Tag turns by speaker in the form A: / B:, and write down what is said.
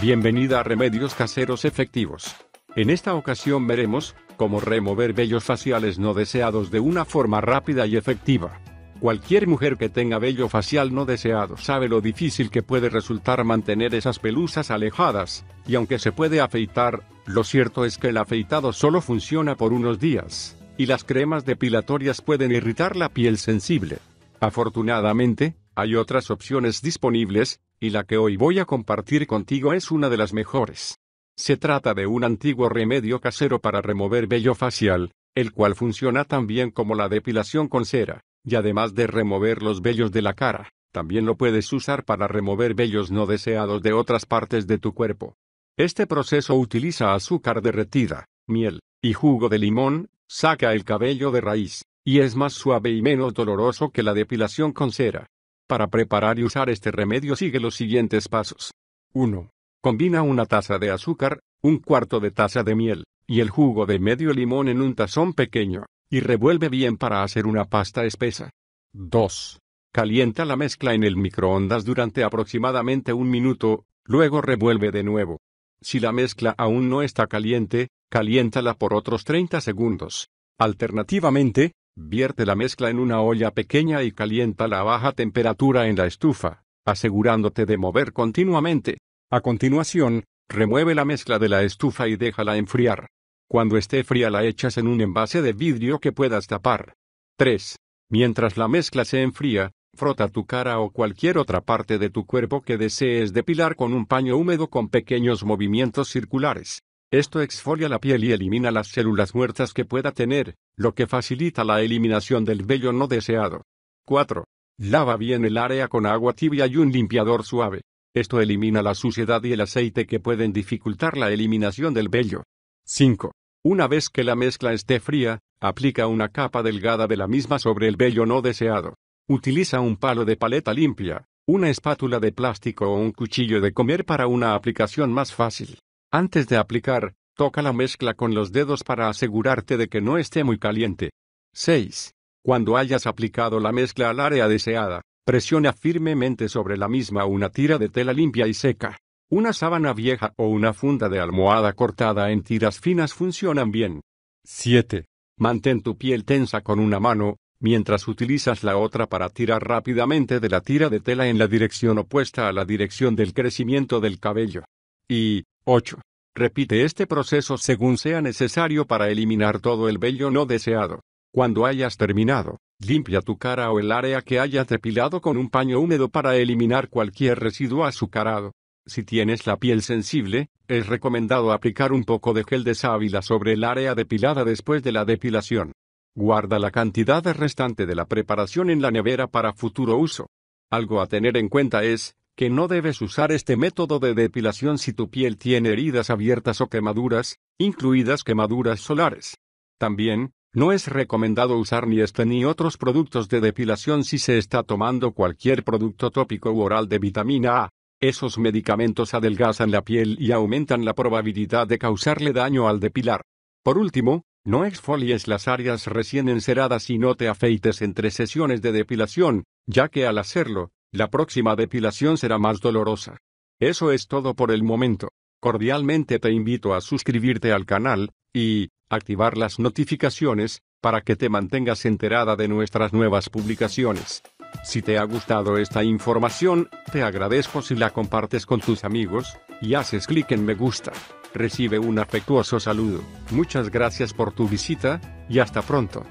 A: Bienvenida a Remedios Caseros Efectivos. En esta ocasión veremos cómo remover vellos faciales no deseados de una forma rápida y efectiva. Cualquier mujer que tenga vello facial no deseado sabe lo difícil que puede resultar mantener esas pelusas alejadas, y aunque se puede afeitar, lo cierto es que el afeitado solo funciona por unos días, y las cremas depilatorias pueden irritar la piel sensible. Afortunadamente, hay otras opciones disponibles, y la que hoy voy a compartir contigo es una de las mejores. Se trata de un antiguo remedio casero para remover vello facial, el cual funciona tan bien como la depilación con cera, y además de remover los vellos de la cara, también lo puedes usar para remover vellos no deseados de otras partes de tu cuerpo. Este proceso utiliza azúcar derretida, miel, y jugo de limón, saca el cabello de raíz, y es más suave y menos doloroso que la depilación con cera. Para preparar y usar este remedio sigue los siguientes pasos. 1. Combina una taza de azúcar, un cuarto de taza de miel, y el jugo de medio limón en un tazón pequeño, y revuelve bien para hacer una pasta espesa. 2. Calienta la mezcla en el microondas durante aproximadamente un minuto, luego revuelve de nuevo. Si la mezcla aún no está caliente, caliéntala por otros 30 segundos. Alternativamente, Vierte la mezcla en una olla pequeña y caliéntala a baja temperatura en la estufa, asegurándote de mover continuamente. A continuación, remueve la mezcla de la estufa y déjala enfriar. Cuando esté fría la echas en un envase de vidrio que puedas tapar. 3. Mientras la mezcla se enfría, frota tu cara o cualquier otra parte de tu cuerpo que desees depilar con un paño húmedo con pequeños movimientos circulares. Esto exfolia la piel y elimina las células muertas que pueda tener, lo que facilita la eliminación del vello no deseado. 4. Lava bien el área con agua tibia y un limpiador suave. Esto elimina la suciedad y el aceite que pueden dificultar la eliminación del vello. 5. Una vez que la mezcla esté fría, aplica una capa delgada de la misma sobre el vello no deseado. Utiliza un palo de paleta limpia, una espátula de plástico o un cuchillo de comer para una aplicación más fácil. Antes de aplicar, toca la mezcla con los dedos para asegurarte de que no esté muy caliente. 6. Cuando hayas aplicado la mezcla al área deseada, presiona firmemente sobre la misma una tira de tela limpia y seca. Una sábana vieja o una funda de almohada cortada en tiras finas funcionan bien. 7. Mantén tu piel tensa con una mano, mientras utilizas la otra para tirar rápidamente de la tira de tela en la dirección opuesta a la dirección del crecimiento del cabello. Y, 8. Repite este proceso según sea necesario para eliminar todo el vello no deseado. Cuando hayas terminado, limpia tu cara o el área que hayas depilado con un paño húmedo para eliminar cualquier residuo azucarado. Si tienes la piel sensible, es recomendado aplicar un poco de gel de sábila sobre el área depilada después de la depilación. Guarda la cantidad restante de la preparación en la nevera para futuro uso. Algo a tener en cuenta es, que no debes usar este método de depilación si tu piel tiene heridas abiertas o quemaduras, incluidas quemaduras solares. También, no es recomendado usar ni este ni otros productos de depilación si se está tomando cualquier producto tópico u oral de vitamina A. Esos medicamentos adelgazan la piel y aumentan la probabilidad de causarle daño al depilar. Por último, no exfolies las áreas recién enceradas y no te afeites entre sesiones de depilación, ya que al hacerlo, la próxima depilación será más dolorosa. Eso es todo por el momento. Cordialmente te invito a suscribirte al canal, y, activar las notificaciones, para que te mantengas enterada de nuestras nuevas publicaciones. Si te ha gustado esta información, te agradezco si la compartes con tus amigos, y haces clic en me gusta. Recibe un afectuoso saludo. Muchas gracias por tu visita, y hasta pronto.